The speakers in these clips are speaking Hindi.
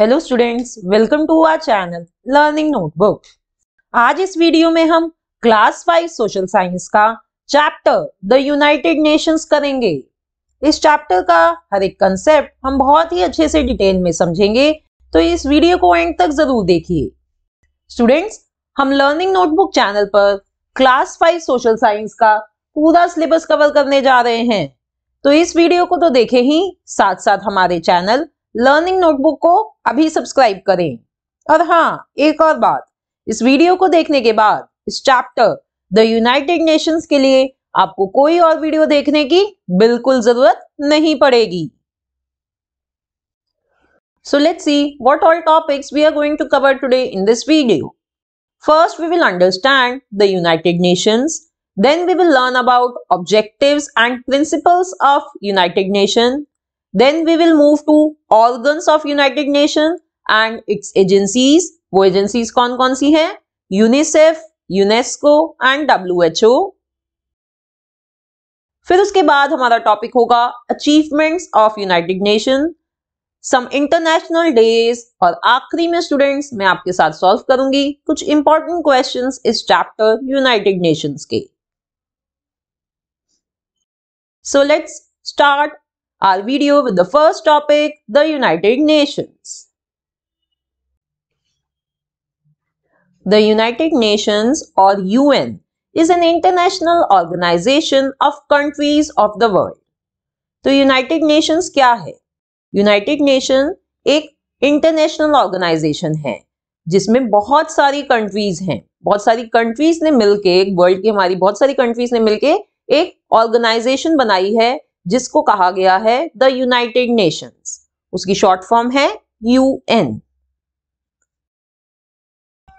Hello students welcome to our channel Learning Notebook आज इस वीडियो में हम क्लास फाइव सोशल साइंस का चैप्टर द यूनाइटेड नेशंस करेंगे इस चैप्टर का हर एक कंसेप्ट हम बहुत ही अच्छे से डिटेल में समझेंगे तो इस वीडियो को एंड तक जरूर देखिए स्टूडेंट्स हम लर्निंग नोटबुक चैनल पर क्लास फाइव सोशल साइंस का पूरा सिलेबस कवर करने जा रहे हैं तो इस वीडियो को तो देखे ही साथ साथ हमारे चैनल लर्निंग नोटबुक को अभी सब्सक्राइब करें और हाँ एक और बात इस वीडियो को देखने के बाद इस चैप्टर द यूनाइटेड नेशंस के लिए आपको कोई और वीडियो देखने की बिल्कुल जरूरत नहीं पड़ेगी so let see what all topics we are going to cover today in this video first we will understand the United Nation then we will learn about objective and principles of United Nation Then we will move to organs of United Nations and its agencies. वो agencies कौन कौन सी हैं? UNICEF, UNESCO and WHO. फिर उसके बाद हमारा टॉपिक होगा achievements of United Nation some international days और आखिरी में स्टूडेंट्स मैं आपके साथ सॉल्व करूंगी कुछ इंपॉर्टेंट क्वेश्चंस इस चैप्टर यूनाइटेड नेशंस के so let's start our video with the first topic, the United Nations. The United Nations or UN is an international organization of countries of the world. to तो यूनाइटेड नेशंस क्या है यूनाइटेड नेशन एक इंटरनेशनल ऑर्गेनाइजेशन है जिसमें बहुत सारी कंट्रीज हैं बहुत सारी कंट्रीज ने मिलके वर्ल्ड की हमारी बहुत सारी कंट्रीज ने मिलके एक ऑर्गेनाइजेशन बनाई है जिसको कहा गया है द यूनाइटेड नेशंस उसकी शॉर्ट फॉर्म है U N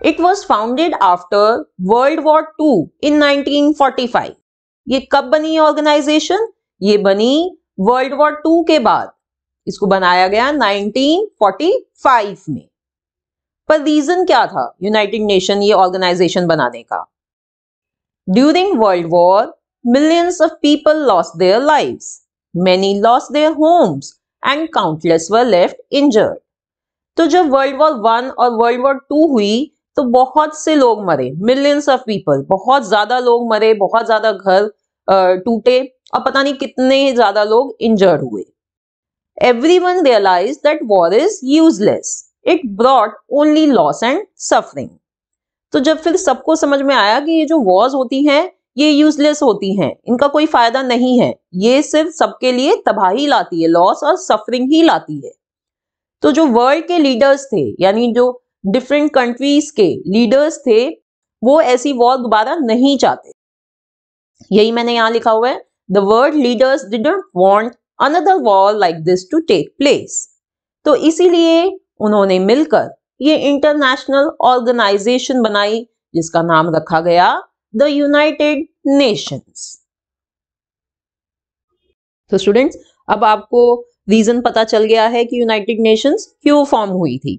it was founded after world war two in 1945 ये कब बनी ऑर्गेनाइजेशन ये बनी वर्ल्ड वॉर टू के बाद इसको बनाया गया 1945 में पर रीजन क्या था यूनाइटेड नेशन ये ऑर्गेनाइजेशन बनाने का during world war millions of people lost their lives. Many lost their homes and countless were left injured. तो जब वर्ल्ड वॉर वन और वर्ल्ड वॉर टू हुई तो बहुत से लोग मरे मिलियंस ऑफ पीपल बहुत ज्यादा लोग मरे बहुत ज्यादा घर टूटे और पता नहीं कितने ज्यादा लोग इंजर्ड हुए everyone realise that war is useless it brought only loss and suffering तो जब फिर सबको समझ में आया कि ये जो वॉर्स होती हैं ये यूजलेस होती हैं इनका कोई फायदा नहीं है ये सिर्फ सबके लिए तबाही लाती है लॉस और सफरिंग ही लाती है तो जो वर्ल्ड के लीडर्स थे यानी जो डिफरेंट कंट्रीज के लीडर्स थे वो ऐसी वॉर दोबारा नहीं चाहते यही मैंने यहां लिखा हुआ है the world leaders didn't want another war like this to take place तो इसीलिए उन्होंने मिलकर ये इंटरनेशनल ऑर्गेनाइजेशन बनाई जिसका नाम रखा गया the United Nations. तो स्टूडेंट्स अब आपको रीजन पता चल गया है कि यूनाइटेड नेशंस क्यों फॉर्म हुई थी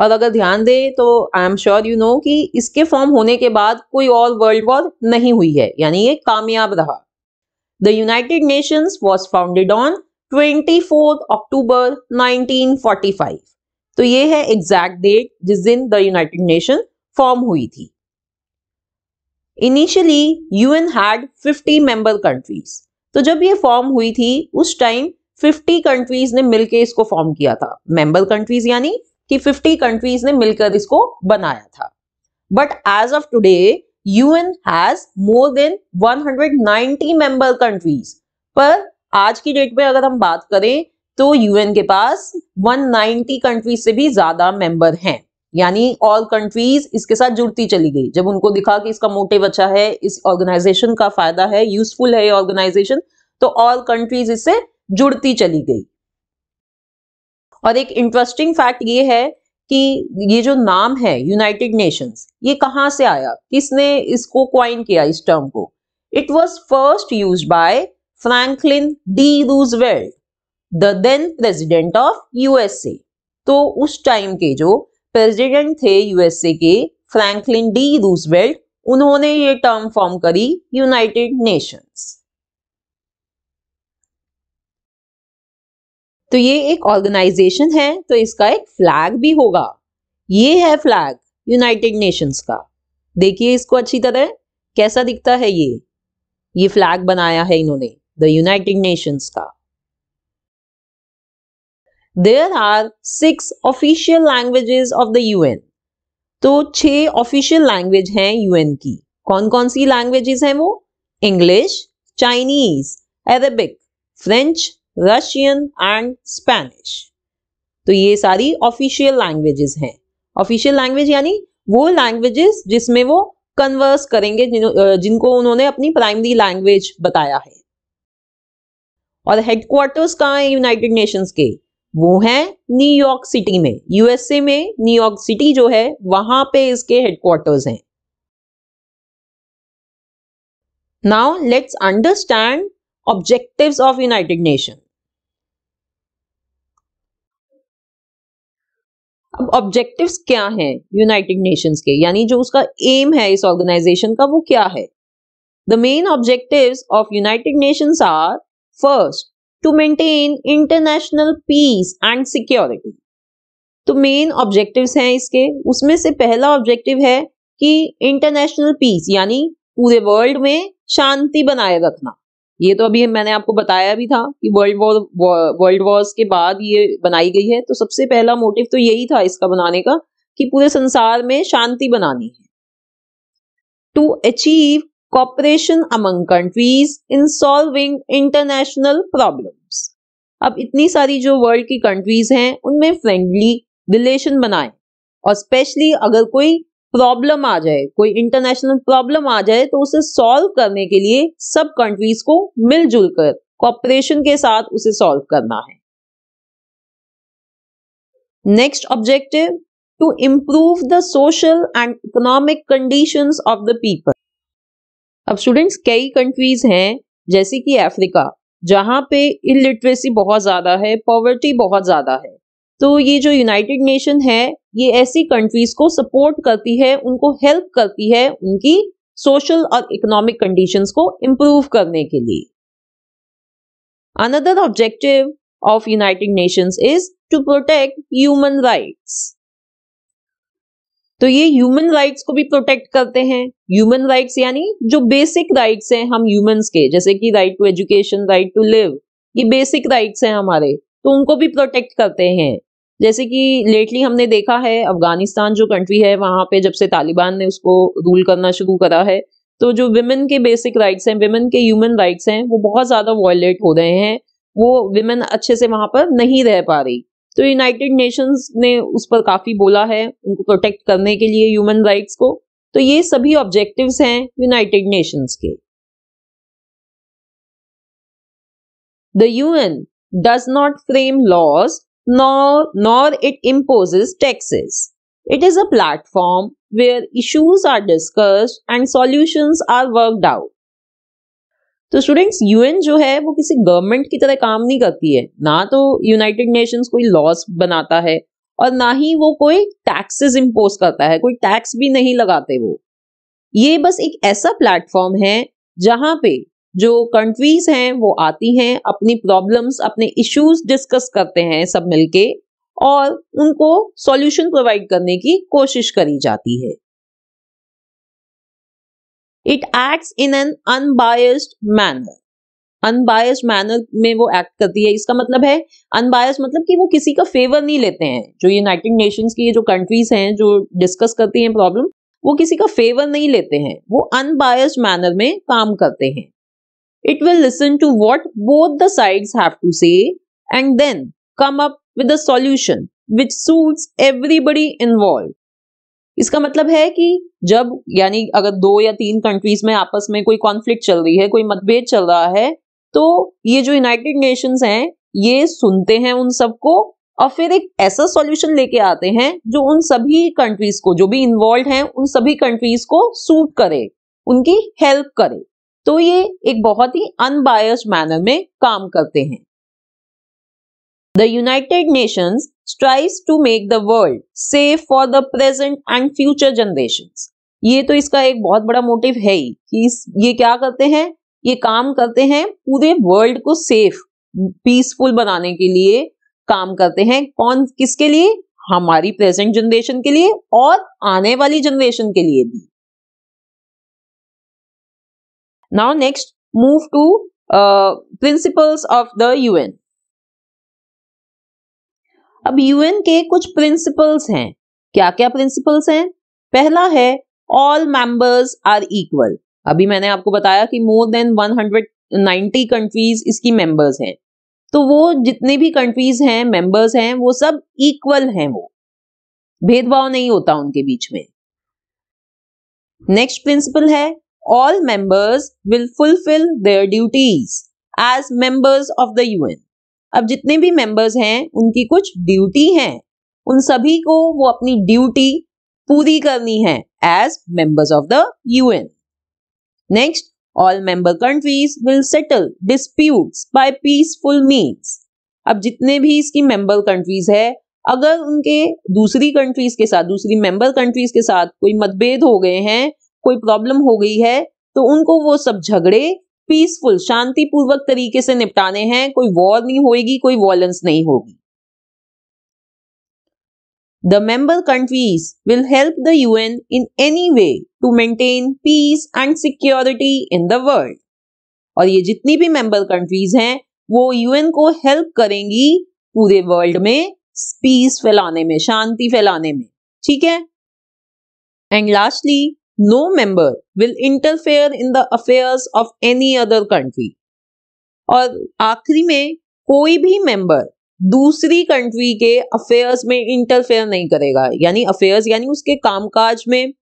और अगर ध्यान दें तो I am sure you know कि इसके फॉर्म होने के बाद कोई और वर्ल्ड वॉर नहीं हुई है यानी ये कामयाब रहा the United Nations was founded on twenty fourth October nineteen forty five तो ये है एग्जैक्ट डेट जिस दिन द यूनाइटेड नेशन फॉर्म हुई थी initially UN had 50 member countries तो जब ये फॉर्म हुई थी उस टाइम 50 कंट्रीज ने मिलकर इसको फॉर्म किया था मेंबर कंट्रीज यानी कि 50 कंट्रीज ने मिलकर इसको बनाया था but as of today UN has more than 190 member countries पर आज की डेट में अगर हम बात करें तो यूएन के पास 190 कंट्रीज से भी ज्यादा मेंबर हैं यानी ऑल कंट्रीज इसके साथ जुड़ती चली गई जब उनको दिखा कि इसका मोटिव अच्छा है इस ऑर्गेनाइजेशन का फायदा है यूजफुल है ये ऑर्गेनाइजेशन तो ऑल कंट्रीज इससे जुड़ती चली गई और एक इंटरेस्टिंग फैक्ट ये है कि ये जो नाम है यूनाइटेड नेशंस ये कहाँ से आया किसने इसको क्वाइन किया इस टर्म को it was first use by Franklin D Roosevelt the then president of USA तो उस टाइम के जो प्रेसिडेंट थे यूएसए के फ्रैंकलिन डी रूजवेल्ट उन्होंने ये टर्म फॉर्म करी यूनाइटेड नेशंस तो ये एक ऑर्गेनाइजेशन है तो इसका एक फ्लैग भी होगा ये है फ्लैग यूनाइटेड नेशंस का देखिए इसको अच्छी तरह कैसा दिखता है ये ये फ्लैग बनाया है इन्होंने द यूनाइटेड नेशंस का there are six official languages of the UN तो छह ऑफिशियल लैंग्वेज हैं यूएन की कौन कौन सी लैंग्वेजेस हैं वो English Chinese Arabic French Russian and Spanish तो ये सारी ऑफिशियल लैंग्वेजेस हैं ऑफिशियल लैंग्वेज यानी वो लैंग्वेजेस जिसमें वो कन्वर्स करेंगे जिन, जिनको उन्होंने अपनी प्राइमरी लैंग्वेज बताया है और हेडक्वार्टर्स कहाँ है यूनाइटेड नेशंस के वो है न्यूयॉर्क सिटी में यूएसए में न्यूयॉर्क सिटी जो है वहां पे इसके हेडक्वार्टर्स हैं now let's understand objectives of United Nation अब ऑब्जेक्टिव्स क्या हैं यूनाइटेड नेशंस के यानी जो उसका एम है इस ऑर्गेनाइजेशन का वो क्या है the main objectives of United Nations are first to maintain international peace and security तो मेन ऑब्जेक्टिव्स हैं इसके उसमें से पहला ऑब्जेक्टिव है कि इंटरनेशनल पीस यानी पूरे वर्ल्ड में शांति बनाए रखना ये तो अभी मैंने आपको बताया भी था कि वर्ल्ड वॉर वर्ल्ड वॉर्स के बाद ये बनाई गई है तो सबसे पहला मोटिव तो यही था इसका बनाने का कि पूरे संसार में शांति बनानी है to achieve cooperation among countries in solving international problem अब इतनी सारी जो वर्ल्ड की कंट्रीज हैं उनमें फ्रेंडली रिलेशन बनाए और स्पेशली अगर कोई प्रॉब्लम आ जाए कोई इंटरनेशनल प्रॉब्लम आ जाए तो उसे सॉल्व करने के लिए सब कंट्रीज को मिलजुल कर कॉपरेशन के साथ उसे सॉल्व करना है next objective to improve the social and economic conditions of the people अब स्टूडेंट्स कई कंट्रीज हैं जैसे कि अफ्रीका जहां पे इलिटरेसी बहुत ज़्यादा है पॉवर्टी बहुत ज़्यादा है तो ये जो यूनाइटेड नेशन है ये ऐसी कंट्रीज को सपोर्ट करती है उनको हेल्प करती है उनकी सोशल और इकोनॉमिक कंडीशंस को इम्प्रूव करने के लिए another objective of United Nations is to protect human rights तो ये ह्यूमन राइट्स को भी प्रोटेक्ट करते हैं ह्यूमन राइट्स यानी जो बेसिक राइट्स हैं हम ह्यूमंस के जैसे कि right to education right to live ये बेसिक राइट्स हैं हमारे तो उनको भी प्रोटेक्ट करते हैं जैसे कि लेटली हमने देखा है अफगानिस्तान जो कंट्री है वहां पे जब से तालिबान ने उसको रूल करना शुरू करा है तो जो विमेन के बेसिक राइट्स हैं विमेन के ह्यूमन राइट्स हैं वो बहुत ज़्यादा वॉयलेट हो रहे हैं वो विमेन अच्छे से वहां पर नहीं रह पा रही तो यूनाइटेड नेशंस ने उस पर काफी बोला है उनको प्रोटेक्ट करने के लिए ह्यूमन राइट्स को तो ये सभी ऑब्जेक्टिव्स हैं यूनाइटेड नेशंस के the UN does not frame laws nor nor it imposes taxes it is a platform where issues are discussed and solutions are worked out तो स्टूडेंट्स यूएन जो है वो किसी गवर्नमेंट की तरह काम नहीं करती है ना तो यूनाइटेड नेशंस कोई लॉस बनाता है और ना ही वो कोई टैक्सेस इम्पोज करता है कोई टैक्स भी नहीं लगाते वो ये बस एक ऐसा प्लेटफॉर्म है जहां पे जो कंट्रीज हैं वो आती हैं अपनी प्रॉब्लम्स अपने इश्यूज डिस्कस करते हैं सब मिलके और उनको सॉल्यूशन प्रोवाइड करने की कोशिश करी जाती है it acts in an unbiased manner unbiased manner में वो एक्ट करती है इसका मतलब है अनबायस्ड मतलब कि वो किसी का फेवर नहीं लेते हैं जो यूनाइटेड नेशंस की ये जो कंट्रीज हैं जो डिस्कस करती हैं प्रॉब्लम वो किसी का फेवर नहीं लेते हैं वो अनबायस्ड मैनर में काम करते हैं it will listen to what both the sides have to say and then come up with a solution which suits everybody involve इसका मतलब है कि जब यानी अगर दो या तीन कंट्रीज में आपस में कोई कॉन्फ्लिक्ट चल रही है कोई मतभेद चल रहा है तो ये जो यूनाइटेड नेशंस हैं ये सुनते हैं उन सबको और फिर एक ऐसा सॉल्यूशन लेके आते हैं जो उन सभी कंट्रीज को जो भी इन्वॉल्व हैं उन सभी कंट्रीज को सूट करे उनकी हेल्प करे तो ये एक बहुत ही अनबायस्ड मैनर में काम करते हैं The United Nations strives to make the world safe for the present and future generations. ये तो इसका एक बहुत बड़ा मोटिव है ही कि ये क्या करते हैं ये काम करते हैं पूरे वर्ल्ड को सेफ पीसफुल बनाने के लिए काम करते हैं कौन किसके लिए हमारी प्रेजेंट जनरेशन के लिए और आने वाली जनरेशन के लिए भी now next move to principles of the UN अब यूएन के कुछ प्रिंसिपल्स हैं क्या क्या प्रिंसिपल्स हैं पहला है ऑल मेंबर्स आर इक्वल अभी मैंने आपको बताया कि मोर देन 190 कंट्रीज इसकी मेंबर्स हैं तो वो जितने भी कंट्रीज हैं मेंबर्स हैं वो सब इक्वल हैं वो भेदभाव नहीं होता उनके बीच में नेक्स्ट प्रिंसिपल है all members will fulfil their duties as members of the UN अब जितने भी मेंबर्स हैं उनकी कुछ ड्यूटी हैं उन सभी को वो अपनी ड्यूटी पूरी करनी है as members of the UN next all member countries will settle disputes by peaceful means अब जितने भी इसकी मेंबर कंट्रीज है अगर उनके दूसरी कंट्रीज के साथ दूसरी मेंबर कंट्रीज के साथ कोई मतभेद हो गए हैं कोई प्रॉब्लम हो गई है तो उनको वो सब झगड़े पीसफुल शांतिपूर्वक तरीके से निपटाने हैं कोई वॉर नहीं होगी कोई वॉयलेंस नहीं होगी the member countries will help the UN in any way to maintain peace and security in the world और ये जितनी भी मेंबर कंट्रीज हैं वो यूएन को हेल्प करेंगी पूरे वर्ल्ड में पीस फैलाने में शांति फैलाने में ठीक है and lastly no member will interfere in the affairs of any other country. और आखिरी में कोई भी मेंबर दूसरी कंट्री के अफेयर्स में इंटरफेयर नहीं करेगा यानी अफेयर्स यानी उसके कामकाज में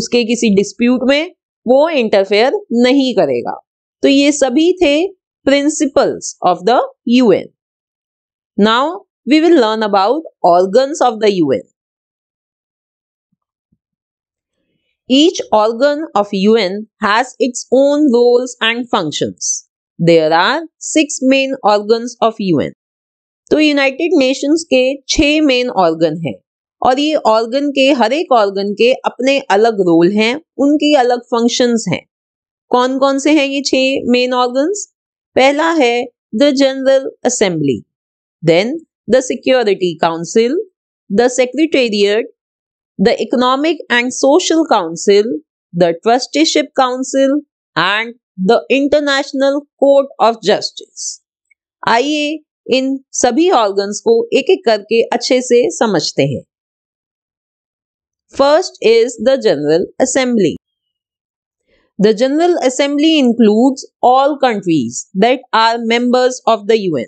उसके किसी डिस्प्यूट में वो इंटरफेयर नहीं करेगा तो ये सभी थे principles of the UN now we will learn about organs of the UN Each organ of UN has its own roles and functions. There are six main organs of UN. तो यूनाइटेड नेशंस के छह मेन ऑर्गन हैं और ये ऑर्गन के हर एक ऑर्गन के अपने अलग रोल हैं उनकी अलग फंक्शंस हैं कौन कौन से हैं ये छह मेन ऑर्गन्स पहला है the general Assembly then the security Council the Secretariat the Economic and Social Council, the Trusteeship Council, and the International Court of Justice. आइए इन सभी ऑर्गन्स को एक एक करके अच्छे से समझते हैं first is the general Assembly The General Assembly includes all countries that are members of the UN.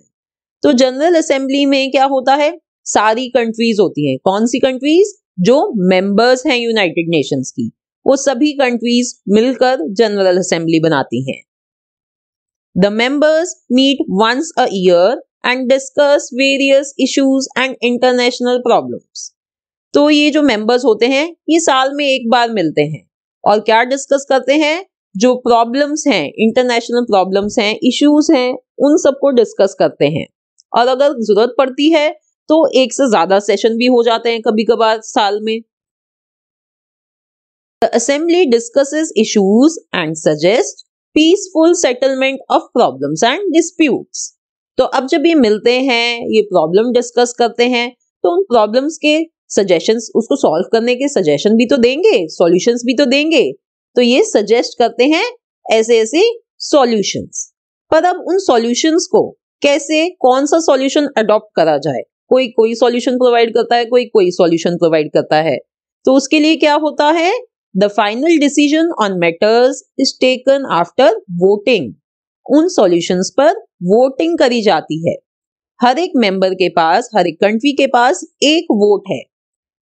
तो जनरल असेंबली में क्या होता है सारी कंट्रीज होती हैं कौन सी कंट्रीज जो मेंबर्स हैं यूनाइटेड नेशंस की वो सभी कंट्रीज मिलकर जनरल असेंबली बनाती हैं the members meet once a year and discuss various issues and international problems तो ये जो मेंबर्स होते हैं ये साल में एक बार मिलते हैं और क्या डिस्कस करते हैं जो प्रॉब्लम्स हैं इंटरनेशनल प्रॉब्लम्स हैं इश्यूज हैं उन सबको डिस्कस करते हैं और अगर जरूरत पड़ती है तो एक से ज्यादा सेशन भी हो जाते हैं कभी कभार साल में assembly assembly issues and suggest peaceful settlement of of and and तो अब जब ये मिलते हैं ये प्रॉब्लम डिस्कस करते हैं तो उन प्रॉब्लम्स के सजेशंस उसको सॉल्व करने के सजेशन भी तो देंगे सॉल्यूशंस भी तो देंगे तो ये सजेस्ट करते हैं ऐसे ऐसे सॉल्यूशंस पर अब उन सॉल्यूशंस को कैसे कौन सा सॉल्यूशन अडॉप्ट करा जाए कोई कोई सॉल्यूशन प्रोवाइड करता है कोई कोई सॉल्यूशन प्रोवाइड करता है तो उसके लिए क्या होता है the final decision on matters is taken after voting उन सॉल्यूशंस पर वोटिंग करी जाती है हर एक मेंबर के पास हर एक कंट्री के पास एक वोट है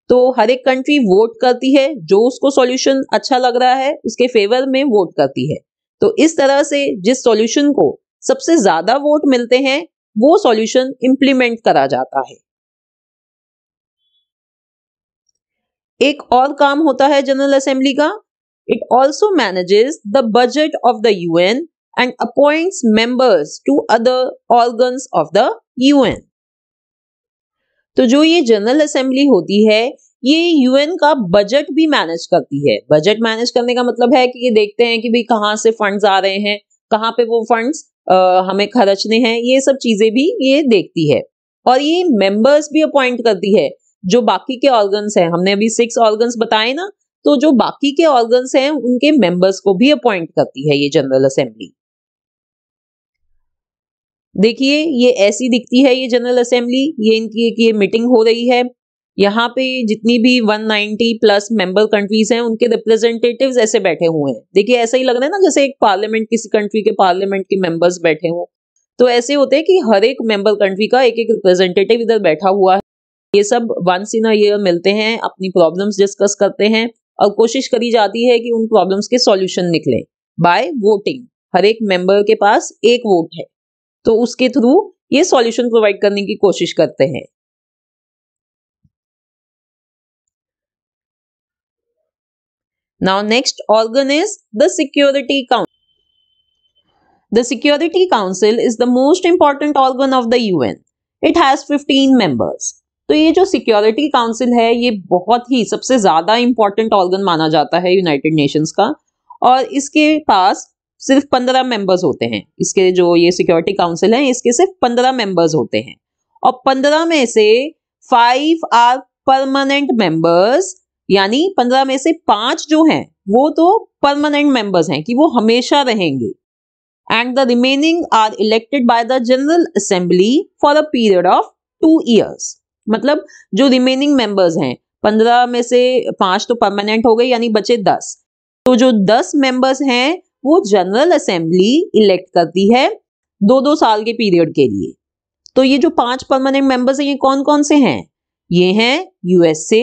तो हर एक कंट्री वोट करती है जो उसको सॉल्यूशन अच्छा लग रहा है उसके फेवर में वोट करती है तो इस तरह से जिस सॉल्यूशन को सबसे ज्यादा वोट मिलते हैं वो सॉल्यूशन इंप्लीमेंट करा जाता है एक और काम होता है जनरल असेंबली का it also manages the budget of the UN and appoints members to other organs of the UN तो जो ये जनरल असेंबली होती है ये यूएन का बजट भी मैनेज करती है बजट मैनेज करने का मतलब है कि ये देखते हैं कि भाई कहाँ से फंड्स आ रहे हैं कहाँ पे वो फंड्स हमें खर्चने हैं ये सब चीजें भी ये देखती है और ये मेंबर्स भी अपॉइंट करती है जो बाकी के ऑर्गन्स हैं हमने अभी सिक्स ऑर्गन्स बताए ना तो जो बाकी के ऑर्गन्स हैं उनके मेंबर्स को भी अपॉइंट करती है ये जनरल असेंबली देखिए ये ऐसी दिखती है ये जनरल असेंबली ये इनकी एक ये मीटिंग हो रही है यहाँ पे जितनी भी 190 प्लस मेंबर कंट्रीज हैं उनके रिप्रेजेंटेटिव ऐसे बैठे हुए हैं देखिए ऐसा ही लग रहा है ना जैसे एक पार्लियामेंट किसी कंट्री के पार्लियामेंट के मेंबर्स बैठे हों तो ऐसे होते हैं कि हर एक मेंबर कंट्री का एक एक रिप्रेजेंटेटिव इधर बैठा हुआ है ये सब वंस इन ईयर मिलते हैं अपनी प्रॉब्लम्स डिस्कस करते हैं और कोशिश करी जाती है कि उन प्रॉब्लम्स के सॉल्यूशन निकले बाय वोटिंग हर एक मेंबर के पास एक वोट है तो उसके थ्रू ये सॉल्यूशन प्रोवाइड करने की कोशिश करते हैं Now next organ is the Security Council. The Security Council is the most important organ of the UN. It has 15 members. तो ये जो सिक्योरिटी काउंसिल है ये बहुत ही सबसे ज़्यादा इम्पॉर्टेंट ऑर्गन माना जाता है यूनाइटेड नेशंस का और इसके पास सिर्फ पंद्रह मेंबर्स होते हैं इसके जो ये सिक्योरिटी काउंसिल है इसके सिर्फ पंद्रह मेंबर्स होते हैं और पंद्रह में से फाइव आर परमानेंट मेंबर्स यानी पंद्रह में से पांच जो हैं वो तो परमानेंट मेंबर्स हैं कि वो हमेशा रहेंगे and the remaining are elected by the general Assembly for a period of two years मतलब जो रिमेनिंग मेंबर्स हैं पंद्रह में से पांच तो परमानेंट हो गए यानी बचे दस तो जो दस मेंबर्स हैं वो जनरल असेंबली इलेक्ट करती है दो दो साल के पीरियड के लिए तो ये जो पांच परमानेंट मेंबर्स हैं ये कौन कौन से हैं ये हैं USA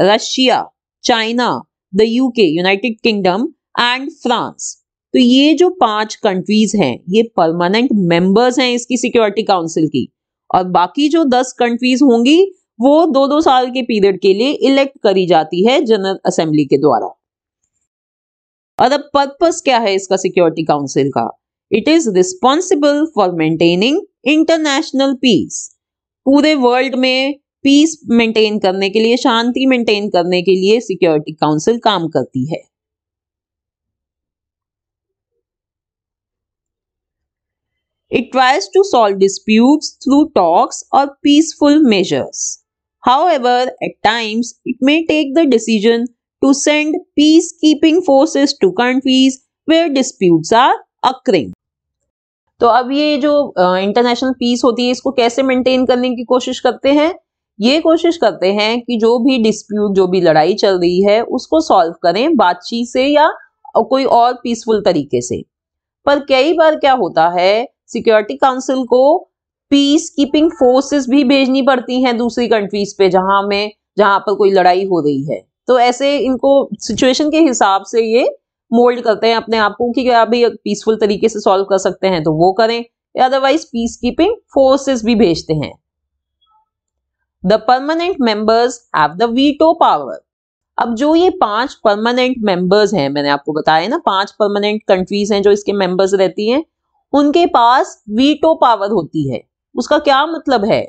Russia China the UK United Kingdom and France तो ये जो पांच कंट्रीज हैं ये परमानेंट मेंबर्स हैं इसकी सिक्योरिटी काउंसिल की और बाकी जो दस कंट्रीज होंगी वो दो दो साल के पीरियड के लिए इलेक्ट करी जाती है जनरल असेंबली के द्वारा और अब पर्पस क्या है इसका सिक्योरिटी काउंसिल का it is responsible for maintaining international peace पूरे वर्ल्ड में पीस मेंटेन करने के लिए शांति मेंटेन करने के लिए सिक्योरिटी काउंसिल काम करती है it tries to solve dispute through talks और peaceful measures however at times it may take the decision to send peacekeeping forces to countries where dispute are occurring तो अब ये जो इंटरनेशनल पीस होती है इसको कैसे मेंटेन करने की कोशिश करते हैं ये कोशिश करते हैं कि जो भी डिस्प्यूट जो भी लड़ाई चल रही है उसको सॉल्व करें बातचीत से या कोई और पीसफुल तरीके से पर कई बार क्या होता है सिक्योरिटी काउंसिल को पीस कीपिंग फोर्सेस भी भेजनी पड़ती हैं दूसरी कंट्रीज पे जहां में जहां पर कोई लड़ाई हो रही है तो ऐसे इनको सिचुएशन के हिसाब से ये मोल्ड करते हैं अपने आप को कि आप भी पीसफुल तरीके से सॉल्व कर सकते हैं तो वो करें अदरवाइज पीस कीपिंग फोर्सेस भी भेजते हैं the permanent members have the veto power अब जो ये पांच परमानेंट मेंबर्स हैं मैंने आपको बताया ना पांच परमानेंट कंट्रीज हैं जो इसके मेंबर्स रहती हैं उनके पास वीटो पावर होती है उसका क्या मतलब है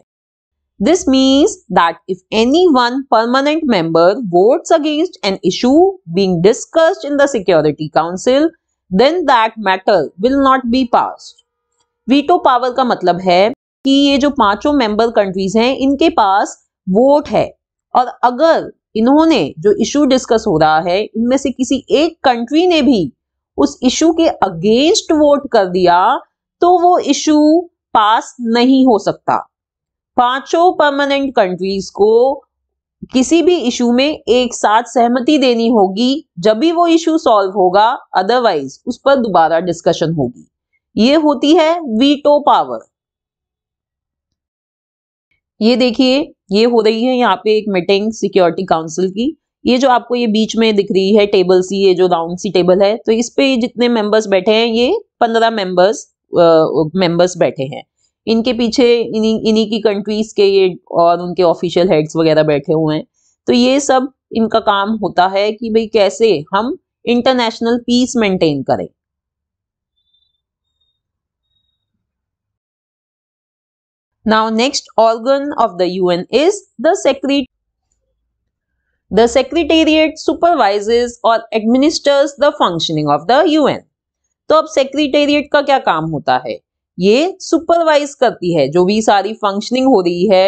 this means that if any one permanent member votes against an issue being discussed in the security Council then that matter will not be pass veto power का मतलब है कि ये जो पांचों मेंबर कंट्रीज हैं इनके पास वोट है और अगर इन्होंने जो इशू डिस्कस हो रहा है इनमें से किसी एक कंट्री ने भी उस इशू के अगेंस्ट वोट कर दिया तो वो इशू पास नहीं हो सकता पांचों परमानेंट कंट्रीज को किसी भी इशू में एक साथ सहमति देनी होगी जब भी वो इशू सॉल्व होगा अदरवाइज उस पर दोबारा डिस्कशन होगी ये होती है वीटो पावर ये देखिए ये हो रही है यहाँ पे एक मीटिंग सिक्योरिटी काउंसिल की ये जो आपको ये बीच में दिख रही है टेबल सी ये जो राउंड सी टेबल है तो इस पे जितने मेंबर्स बैठे हैं ये पंद्रह मेंबर्स मेंबर्स बैठे हैं इनके पीछे इन्हीं इन्हीं की कंट्रीज के ये और उनके ऑफिशियल हेड्स वगैरह बैठे हुए हैं तो ये सब इनका काम होता है कि भाई कैसे हम इंटरनेशनल पीस मेंटेन करें Now next organ of the UN is the Secretary. The Secretariat supervises और administers the functioning of the UN. तो अब सेक्रेटेरिएट का क्या काम होता है ये सुपरवाइज करती है जो भी सारी फंक्शनिंग हो रही है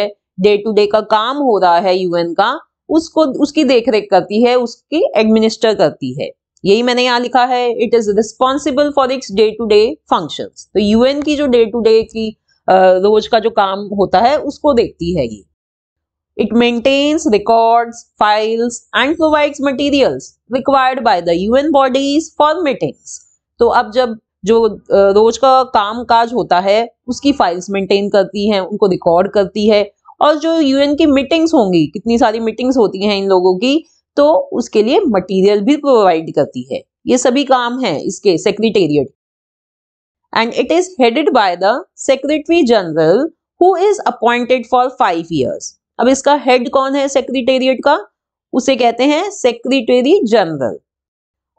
डे टू डे का काम हो रहा है यूएन का उसको उसकी देखरेख करती है उसकी एडमिनिस्टर करती है यही मैंने यहाँ लिखा है it is responsible for its day to day function तो यूएन की जो डे टू डे की रोज का जो काम होता है उसको देखती है ये it maintains records files and provides materials required by the UN bodies for meetings तो अब जब जो रोज का काम काज होता है उसकी फाइल्स मेंटेन करती हैं उनको रिकॉर्ड करती है और जो यूएन की मीटिंग्स होंगी कितनी सारी मीटिंग्स होती हैं इन लोगों की तो उसके लिए मटेरियल भी प्रोवाइड करती है ये सभी काम है इसके Secretariat and it is headed by the Secretary General who is appointed for 5 years. अब इसका हेड कौन है सेक्रेटेरिएट का उसे कहते हैं secretary जनरल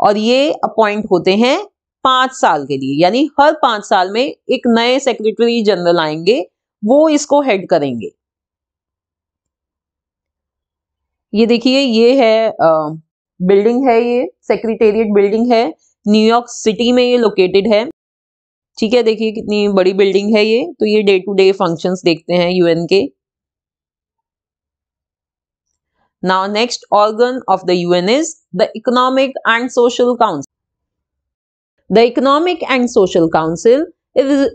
और ये अपॉइंट होते हैं पांच साल के लिए यानी हर पांच साल में एक नए सेक्रेटरी जनरल आएंगे वो इसको हेड करेंगे ये देखिए ये है बिल्डिंग है ये सेक्रेटेरिएट बिल्डिंग है न्यूयॉर्क सिटी में ये लोकेटेड है ठीक है देखिए कितनी बड़ी बिल्डिंग है ये तो ये डे टू डे फंक्शन देखते हैं यूएन के now next organ of the U N is the Economic and Social Council the Economic and Social Council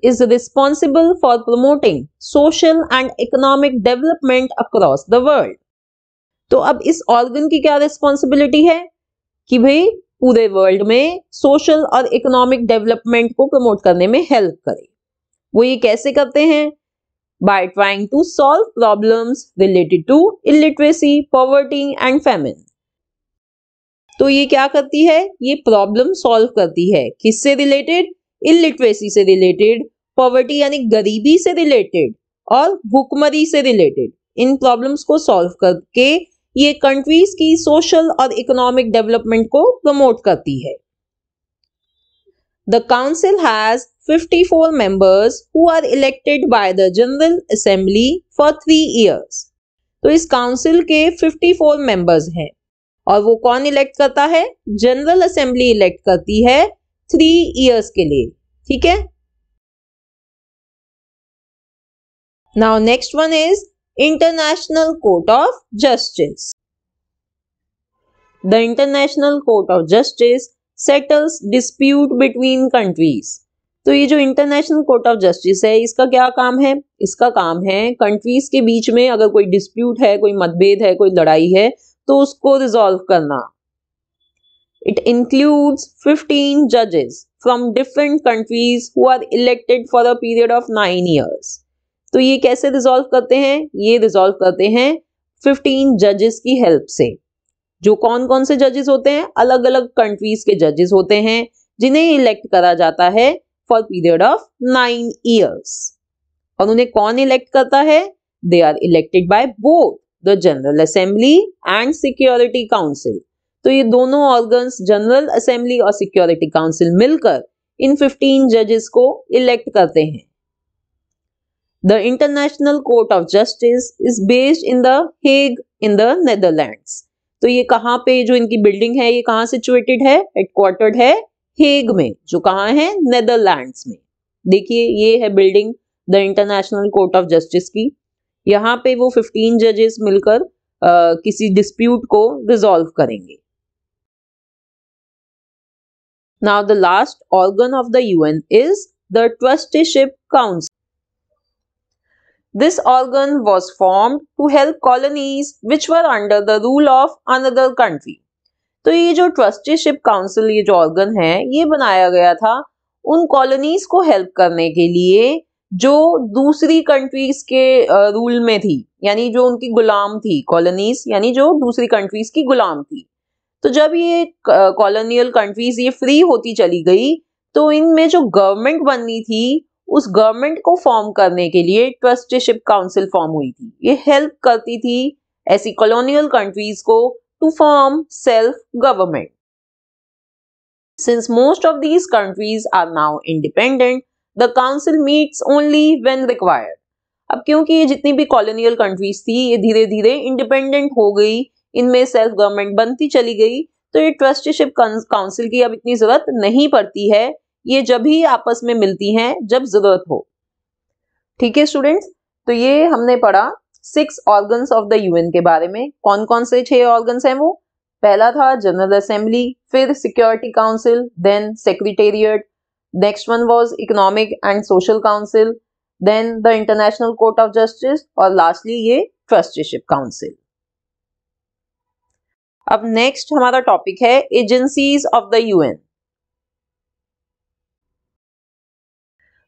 is responsible for promoting social and economic development across the world तो अब इस ऑर्गन की क्या रिस्पॉन्सिबिलिटी है कि भाई पूरे वर्ल्ड में सोशल और इकोनॉमिक डेवलपमेंट को प्रमोट करने में हेल्प करे वो ये कैसे करते हैं by trying to solve problem related to illiteracy poverty and famine तो ये क्या करती है ये प्रॉब्लम सॉल्व करती है किससे रिलेटेड इलिटरेसी से रिलेटेड पॉवर्टी यानी गरीबी से रिलेटेड और भुखमरी से रिलेटेड इन प्रॉब्लम्स को सॉल्व करके ये कंट्रीज की सोशल और इकोनॉमिक डेवलपमेंट को प्रमोट करती है the council has 54 members who are elected by the general Assembly for three years तो इस काउंसिल के 54 मेंबर्स हैं और वो कौन इलेक्ट करता है जनरल असेंबली इलेक्ट करती है थ्री इयर्स के लिए ठीक है now next one is International Court of Justice the International Court of Justice settles dispute between countries तो ये जो इंटरनेशनल कोर्ट ऑफ जस्टिस है इसका क्या काम है इसका काम है कंट्रीज के बीच में अगर कोई डिस्प्यूट है कोई मतभेद है कोई लड़ाई है तो उसको रिजॉल्व करना इट इंक्लूड्स 15 जजेस from different countries who are elected for a period of nine years तो ये कैसे रिजोल्व करते हैं ये रिजोल्व करते हैं 15 जजेस की हेल्प से जो कौन कौन से जजेस होते हैं अलग अलग कंट्रीज के जजेस होते हैं जिन्हें इलेक्ट करा जाता है for period of nine years और उन्हें कौन इलेक्ट करता है they are elected by both the general Assembly and Security Council तो ये दोनों ऑर्गन जनरल असेंबली और सिक्योरिटी काउंसिल मिलकर इन 15 जजेस को इलेक्ट करते हैं The International Court of Justice is based in the Hague in the Netherlands. तो ये कहाँ पे जो इनकी बिल्डिंग है ये कहाँ सिचुएटेड है हेडक्वार्टर्ड है हेग में जो कहाँ है नेदरलैंड्स में देखिए ये है building the International Court of Justice की यहाँ पे वो 15 जजेस मिलकर आ, किसी डिस्प्यूट को रिजॉल्व करेंगे now the last organ of the UN is the Trusteeship Council This organ was formed to help colonies which were under the rule of another country. तो ये जो ट्रस्टीशिप काउंसिल ये जो ऑर्गन है ये बनाया गया था उन कॉलोनीज को हेल्प करने के लिए जो दूसरी कंट्रीज के रूल में थी यानी जो उनकी गुलाम थी कॉलोनीज यानी जो दूसरी कंट्रीज की गुलाम थी तो जब ये कॉलोनियल कंट्रीज ये फ्री होती चली गई तो इनमें जो गवर्नमेंट बननी थी उस गवर्नमेंट को फॉर्म करने के लिए ट्रस्टीशिप काउंसिल फॉर्म हुई थी ये हेल्प करती थी ऐसी कॉलोनियल कंट्रीज को to form self government since most of these countries are now independent the council meets only when required अब क्योंकि ये जितनी भी कॉलोनियल कंट्रीज थी ये धीरे धीरे इंडिपेंडेंट हो गई इनमें सेल्फ गवर्नमेंट बनती चली गई तो ये ट्रस्टीशिप काउंसिल की अब इतनी जरूरत नहीं पड़ती है ये जब ही आपस में मिलती हैं जब जरूरत हो ठीक है स्टूडेंट्स तो ये हमने पढ़ा six organs of the UN के बारे में कौन कौन से छह ऑर्गन्स हैं वो पहला था जनरल असेंबली फिर Security Council then Secretariat next one was Economic and Social Council then the International Court of Justice और लास्टली ये ट्रस्टीशिप काउंसिल अब नेक्स्ट हमारा टॉपिक है agencies of the UN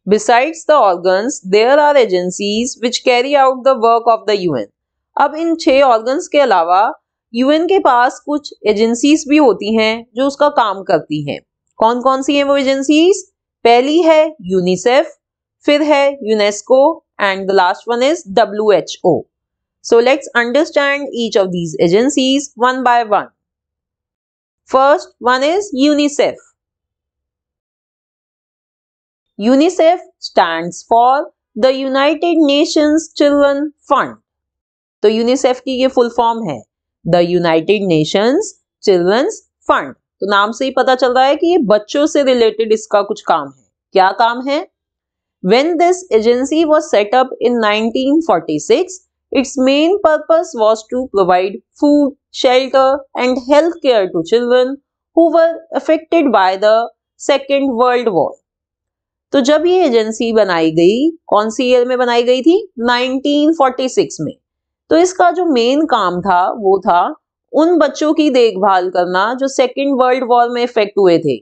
Besides the organs, there are agencies which carry out the work of the UN. अब इन छह organs के अलावा यूएन के पास कुछ एजेंसीज भी होती हैं जो उसका काम करती हैं कौन कौन सी हैं वो एजेंसीज पहली है यूनिसेफ फिर है UNESCO and the last one is W H O so let's understand each of these agencies one by one first one is UNICEF UNICEF stands for the United Nations Children Fund. तो यूनिसेफ की ये फुल फॉर्म है the United Nations children's fund तो नाम से ही पता चल रहा है कि ये बच्चों से रिलेटेड इसका कुछ काम है क्या काम है When this agency was set up in 1946, its main purpose was to provide food, shelter and health care to children who were affected by the Second World War. तो जब ये एजेंसी बनाई गई कौन सी ईयर में बनाई गई थी 1946 में तो इसका जो मेन काम था वो था उन बच्चों की देखभाल करना जो सेकेंड वर्ल्ड वॉर में इफेक्ट हुए थे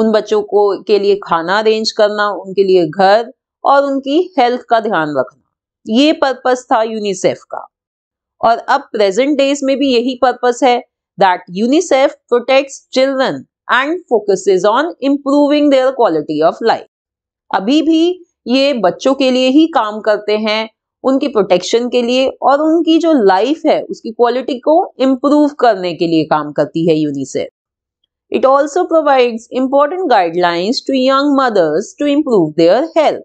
उन बच्चों को के लिए खाना अरेंज करना उनके लिए घर और उनकी हेल्थ का ध्यान रखना ये पर्पस था यूनिसेफ का और अब प्रेजेंट डेज में भी यही पर्पस है that UNICEF protects children and focuses on improving their quality of life अभी भी ये बच्चों के लिए ही काम करते हैं उनकी प्रोटेक्शन के लिए और उनकी जो लाइफ है उसकी क्वालिटी को इम्प्रूव करने के लिए काम करती है UNICEF it also provide important guidelines to young mothers to improve their health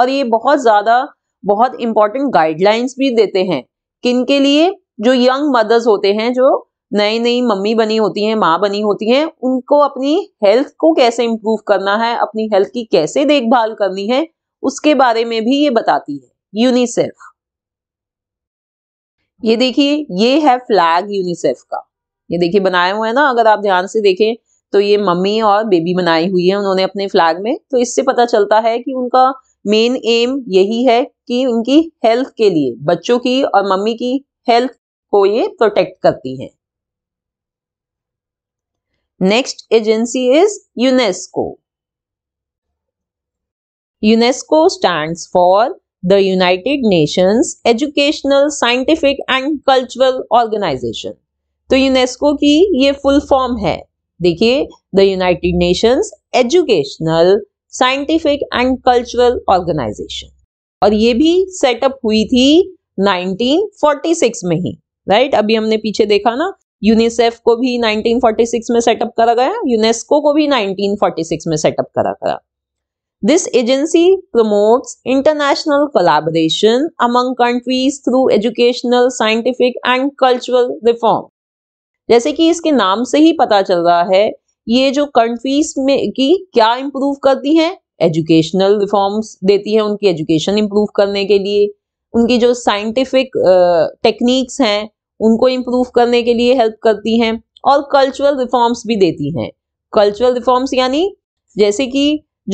और ये बहुत ज्यादा बहुत इंपॉर्टेंट गाइडलाइंस भी देते हैं किन के लिए जो यंग मदर्स होते हैं जो नई नई मम्मी बनी होती हैं माँ बनी होती हैं उनको अपनी हेल्थ को कैसे इम्प्रूव करना है अपनी हेल्थ की कैसे देखभाल करनी है उसके बारे में भी ये बताती है यूनिसेफ ये देखिए ये है फ्लैग यूनिसेफ का ये देखिए बनाया हुआ है ना अगर आप ध्यान से देखें तो ये मम्मी और बेबी बनाई हुई है उन्होंने अपने फ्लैग में तो इससे पता चलता है कि उनका मेन एम यही है कि उनकी हेल्थ के लिए बच्चों की और मम्मी की हेल्थ को ये प्रोटेक्ट करती हैं next agency is UNESCO UNESCO stand for the United Nations Educational scientific and Cultural Organization तो यूनेस्को की ये फुल फॉर्म है देखिए the United Nations Educational scientific and Cultural Organization और ये भी सेटअप हुई थी 1946 में ही राइट अभी हमने पीछे देखा ना यूनिसेफ को भी 1946 में सेटअप करा गया यूनेस्को को भी 1946 में सेटअप करा गया this agency promotes international collaboration among countries through educational scientific and cultural reform जैसे कि इसके नाम से ही पता चल रहा है ये जो कंट्रीज में की क्या इंप्रूव करती हैं एजुकेशनल रिफॉर्म्स देती हैं उनकी एजुकेशन इम्प्रूव करने के लिए उनकी जो साइंटिफिक टेक्निक्स हैं उनको इम्प्रूव करने के लिए हेल्प करती हैं और कल्चरल रिफॉर्म्स भी देती हैं कल्चरल रिफॉर्म्स यानी जैसे कि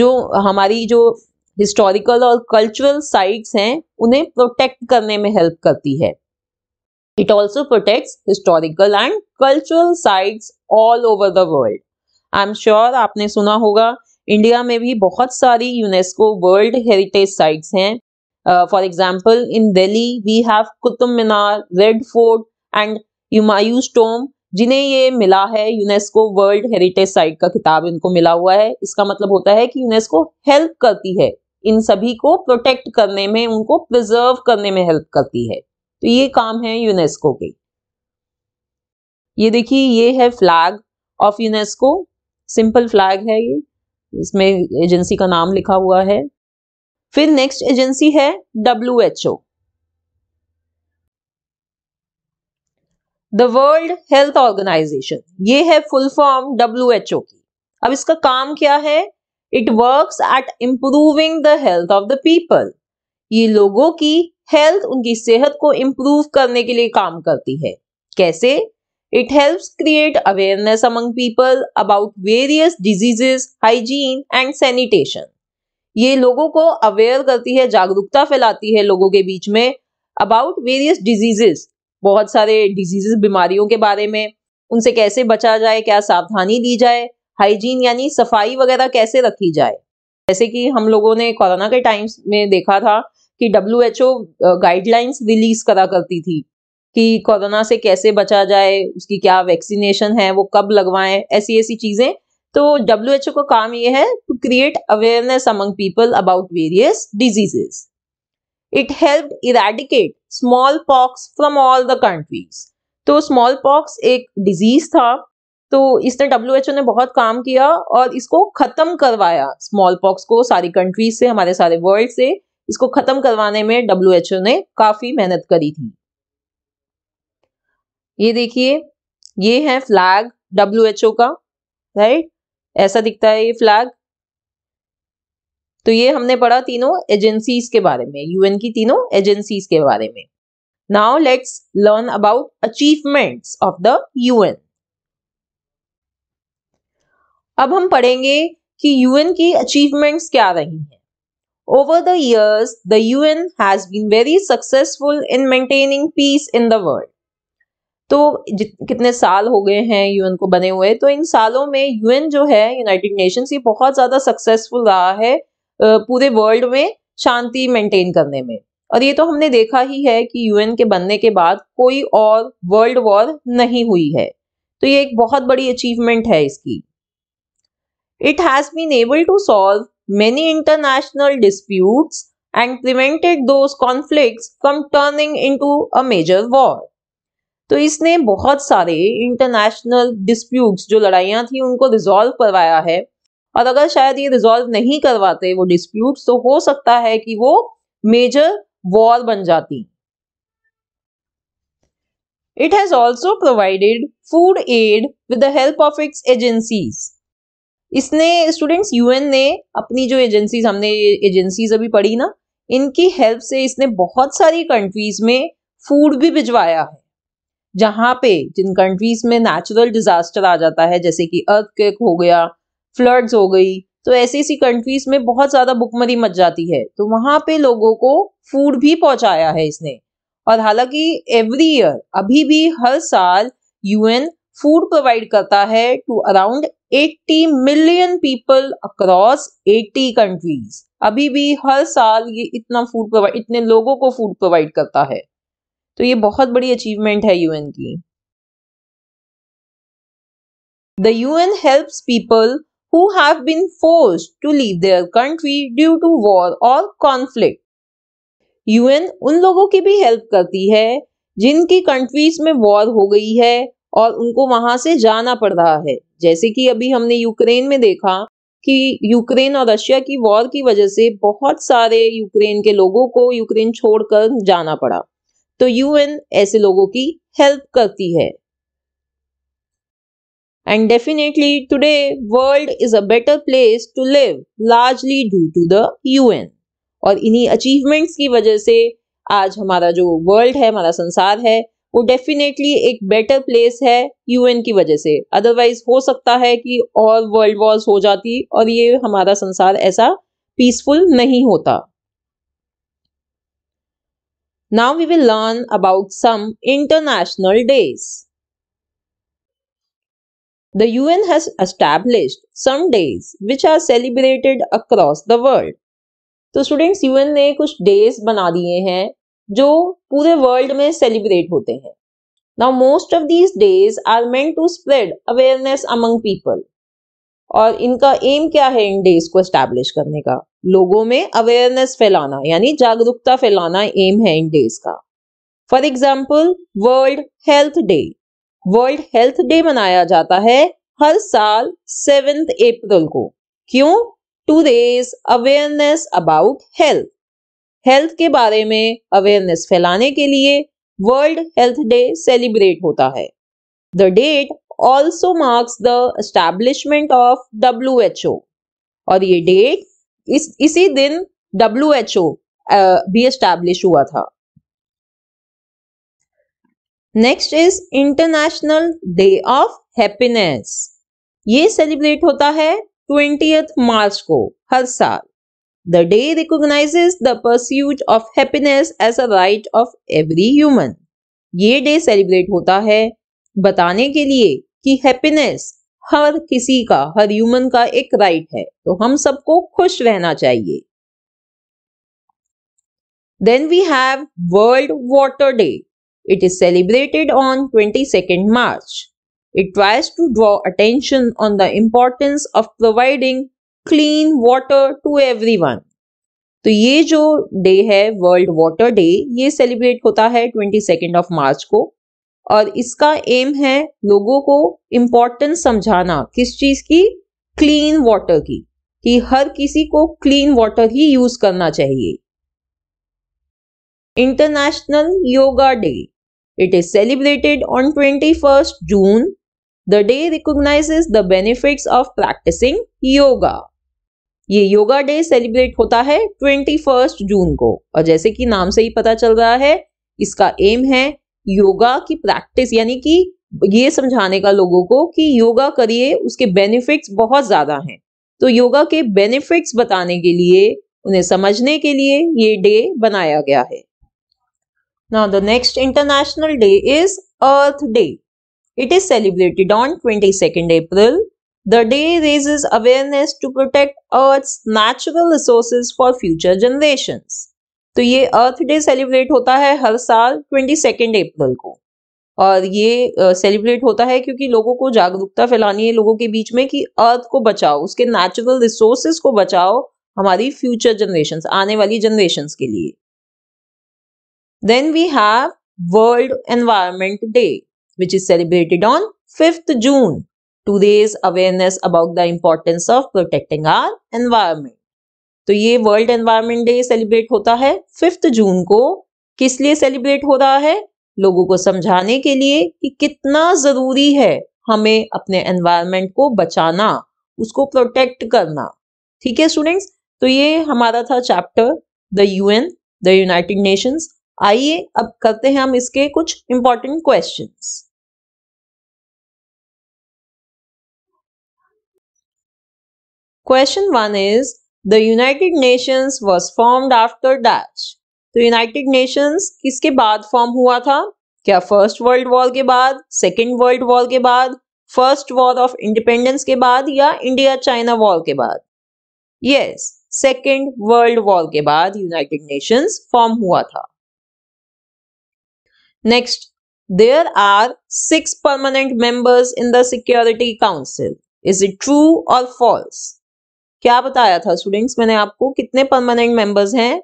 जो हमारी जो हिस्टोरिकल और कल्चरल साइट्स हैं उन्हें प्रोटेक्ट करने में हेल्प करती है it also protects historical and cultural sites all over the world I am sure आपने सुना होगा इंडिया में भी बहुत सारी यूनेस्को वर्ल्ड हेरिटेज साइट्स हैं for example in Delhi we have Qutub Minar Red Fort and Humayun's स्टोम जिन्हें ये मिला है यूनेस्को वर्ल्ड हेरिटेज साइट का किताब इनको मिला हुआ है इसका मतलब होता है कि यूनेस्को हेल्प करती है इन सभी को प्रोटेक्ट करने में उनको प्रिजर्व करने में हेल्प करती है तो ये काम है यूनेस्को के ये देखिए ये है flag of UNESCO simple flag है ये इसमें एजेंसी का नाम लिखा हुआ है फिर नेक्स्ट एजेंसी है W H O the world health organization ये है full form W H O की अब इसका काम क्या है it work at improving the health of the people ये लोगों की हेल्थ उनकी सेहत को इम्प्रूव करने के लिए काम करती है कैसे it help create awareness among people about various diseases hygiene and sanitation ये लोगों को अवेयर करती है जागरूकता फैलाती है लोगों के बीच में अबाउट वेरियस डिजीजेस बहुत सारे डिजीजेस बीमारियों के बारे में उनसे कैसे बचा जाए क्या सावधानी ली जाए हाइजीन यानी सफाई वगैरह कैसे रखी जाए जैसे कि हम लोगों ने कोरोना के टाइम्स में देखा था कि डब्ल्यू गाइडलाइंस रिलीज करा करती थी कि कोरोना से कैसे बचा जाए उसकी क्या वैक्सीनेशन है वो कब लगवाएं ऐसी ऐसी चीजें तो डब्ल्यू का काम ये है to create awareness among people about various diseases It helped eradicate smallpox from all the countries. तो smallpox एक disease था तो इसने डब्ल्यू एच ओ ने बहुत काम किया और इसको खत्म करवाया स्मॉल पॉक्स को सारी कंट्रीज से हमारे सारे वर्ल्ड से इसको खत्म करवाने में डब्ल्यू एच ओ ने काफी मेहनत करी थी ये देखिए ये है फ्लैग डब्ल्यू एच ओ का राइट ऐसा दिखता है ये फ्लैग तो ये हमने पढ़ा तीनों एजेंसीज के बारे में यूएन की तीनों एजेंसीज के बारे में now let's learn about achievements of the UN अब हम पढ़ेंगे कि यूएन की अचीवमेंट्स क्या रही हैं Over the years, the UN has been very successful in maintaining peace in the world. तो कितने साल हो गए हैं यूएन को बने हुए तो इन सालों में यूएन जो है यूनाइटेड नेशंस ये बहुत ज़्यादा सक्सेसफुल रहा है पूरे वर्ल्ड में शांति मेंटेन करने में और ये तो हमने देखा ही है कि यूएन के बनने के बाद कोई और वर्ल्ड वॉर नहीं हुई है तो ये एक बहुत बड़ी अचीवमेंट है इसकी it has been able to solve many international disputes and prevented those conflict from turning to a major war तो इसने बहुत सारे इंटरनेशनल डिस्प्यूट्स जो लड़ाइयाँ थी उनको रिजॉल्व करवाया है और अगर शायद ये रिजॉल्व नहीं करवाते वो डिस्प्यूट तो हो सकता है कि वो मेजर वॉर बन जाती it has also provided food aid with the help of its agencies. इसने स्टूडेंट्स यूएन ने अपनी जो एजेंसीज हमने एजेंसीज अभी पढ़ी ना इनकी हेल्प से इसने बहुत सारी कंट्रीज में फूड भी भिजवाया है जहां पे जिन कंट्रीज में नेचुरल डिजास्टर आ जाता है जैसे कि अर्थ हो गया फ्लड्स हो गई तो ऐसी ऐसी कंट्रीज में बहुत ज्यादा भुखमरी मच जाती है तो वहां पे लोगों को फूड भी पहुंचाया है इसने और हालांकि एवरी ईयर अभी भी हर साल यूएन फूड प्रोवाइड करता है to around 80 million people across 80 countries अभी भी हर साल ये इतना फूड प्रोवाइड इतने लोगों को फूड प्रोवाइड करता है तो ये बहुत बड़ी अचीवमेंट है यूएन की the UN helps people who have been forced to leave their country due to war or conflict. UN उन लोगों की भी हेल्प करती है जिनकी कंट्रीज में वॉर हो गई है और उनको वहां से जाना पड़ रहा है जैसे कि अभी हमने यूक्रेन में देखा कि यूक्रेन और रशिया की वॉर की वजह से बहुत सारे यूक्रेन के लोगों को यूक्रेन छोड़कर जाना पड़ा तो यूएन ऐसे लोगों की हेल्प करती है And definitely today world is a better place to live largely due to the UN. और इन्हीं अचीवमेंट्स की वजह से आज हमारा जो वर्ल्ड है हमारा संसार है वो डेफिनेटली एक बेटर प्लेस है यूएन की वजह से अदरवाइज हो सकता है कि और वर्ल्ड वॉर्स हो जाती और ये हमारा संसार ऐसा पीसफुल नहीं होता now we will learn about some international days The UN has established some days which are celebrated across the world. तो students UN ने कुछ days बना दिए हैं जो पूरे world में celebrate होते हैं Now most of these days are meant to spread awareness among people. और इनका एम क्या है इन डेज को एस्टेब्लिश करने का लोगों में अवेयरनेस फैलाना यानी जागरूकता फैलाना एम है इन डेज का for example world health day world health day मनाया जाता है हर साल सेवेंथ अप्रैल को क्यों to raise awareness about health health के बारे में अवेयरनेस फैलाने के लिए वर्ल्ड हेल्थ डे सेलिब्रेट होता है the date also marks the establishment of W H O और ये डेट इस इसी दिन डब्ल्यू एच ओ भी एस्टैब्लिश हुआ था next is international day of happiness ये सेलिब्रेट होता है ट्वेंटी मार्च को हर साल the day recognize the pursuit of happiness as a right of every human ये डे सेलिब्रेट होता है बताने के लिए कि हैप्पीनेस हर किसी का हर ह्यूमन का एक राइट है तो हम सबको खुश रहना चाहिए then we have world water day It is celebrated on 22nd March. It tries to draw attention on the importance of providing clean water to everyone. तो ये जो डे है वर्ल्ड वाटर डे ये सेलिब्रेट होता है 22nd ऑफ मार्च को और इसका एम है लोगों को इम्पोर्टेंस समझाना किस चीज़ की क्लीन वाटर की कि हर किसी को क्लीन वाटर ही यूज करना चाहिए international yoga day It is celebrated on 21st June. The day recognizes the benefits of practicing yoga. ये योगा डे सेलिब्रेट होता है ट्वेंटी फर्स्ट जून को और जैसे कि नाम से ही पता चल रहा है इसका एम है योगा की प्रैक्टिस यानी कि ये समझाने का लोगों को कि योगा करिए उसके बेनिफिट्स बहुत ज़्यादा हैं तो योगा के बेनिफिट्स बताने के लिए उन्हें समझने के लिए ये डे बनाया गया है Now the next international day is Earth Day. It is celebrated on 22nd April. The day raises awareness to protect Earth's natural resources for future generations. तो ये अर्थ डे सेलिब्रेट होता है हर साल ट्वेंटी सेकेंड अप्रैल को और ये सेलिब्रेट होता है क्योंकि लोगों को जागरूकता फैलानी है लोगों के बीच में कि अर्थ को बचाओ उसके नेचुरल रिसोर्सेज को बचाओ हमारी फ्यूचर जनरेशन आने वाली जनरेशन के लिए Then we have World Environment Day, which is celebrated on 5th June to raise awareness about the importance of protecting our environment. तो ये वर्ल्ड एनवायरमेंट डे सेलिब्रेट होता है फिफ्थ जून को किस लिए सेलिब्रेट हो रहा है लोगों को समझाने के लिए कि कितना जरूरी है हमें अपने एनवायरमेंट को बचाना उसको प्रोटेक्ट करना ठीक है स्टूडेंट्स तो ये हमारा था chapter the UN the United Nations आइए अब करते हैं हम इसके कुछ important question question one is the United Nations was formed after dash तो यूनाइटेड नेशंस किसके बाद फॉर्म हुआ था क्या फर्स्ट वर्ल्ड वॉर के बाद सेकेंड वर्ल्ड वॉर के बाद फर्स्ट वॉर ऑफ इंडिपेंडेंस के बाद या इंडिया चाइना वॉर के बाद यस सेकेंड वर्ल्ड वॉर के बाद यूनाइटेड नेशंस फॉर्म हुआ था next there are six permanent members in the security council is it true और फॉल्स क्या बताया था स्टूडेंट्स मैंने आपको कितने परमानेंट मेंबर्स हैं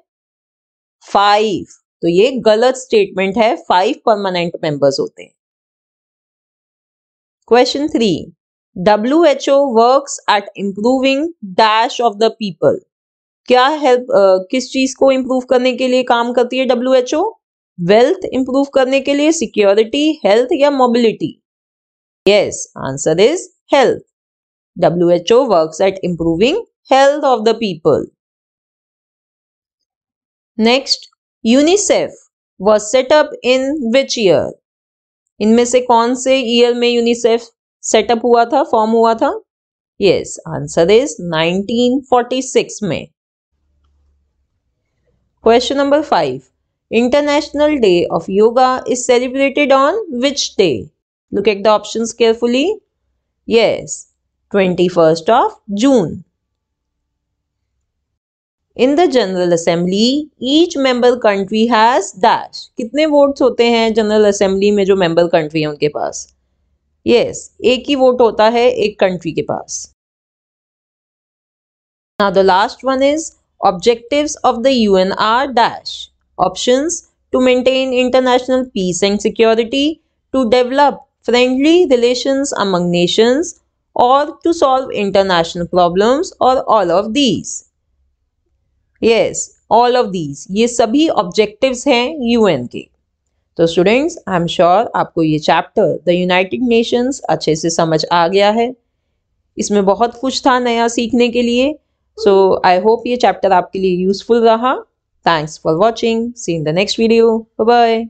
फाइव तो ये गलत स्टेटमेंट है फाइव परमानेंट मेंबर्स होते हैं question three W H O work at improving dash of the people क्या हेल्प uh, किस चीज को इम्प्रूव करने के लिए काम करती है W H O wealth improve करने के लिए सिक्योरिटी हेल्थ या mobility yes answer is health W H O work at improving health of the people next UNICEF was set up in which year इनमें से कौन से ईयर में यूनिसेफ सेटअप हुआ था फॉर्म हुआ था यस आंसर इज 1946 में question number five international day of yoga is celebrated on which day look Look the option carefully carefully. Twenty first of June in the general assembly each member country has dash कितने वोट्स होते हैं जनरल असेंबली में जो मेंबर कंट्री है उनके पास यस yes, एक ही वोट होता है एक कंट्री के पास ना the last one is objective of the U N R dash Options to maintain international peace and security, to develop friendly relations among nations, or to solve international problems, or all of these. Yes, all of these ये सभी ऑब्जेक्टिव्स हैं यूएन के तो स्टूडेंट्स आई एम श्योर आपको ये चैप्टर द यूनाइटेड नेशंस अच्छे से समझ आ गया है इसमें बहुत कुछ था नया सीखने के लिए सो आई होप ये चैप्टर आपके लिए यूज़फुल रहा Thanks for watching. See you in the next video. Bye-bye.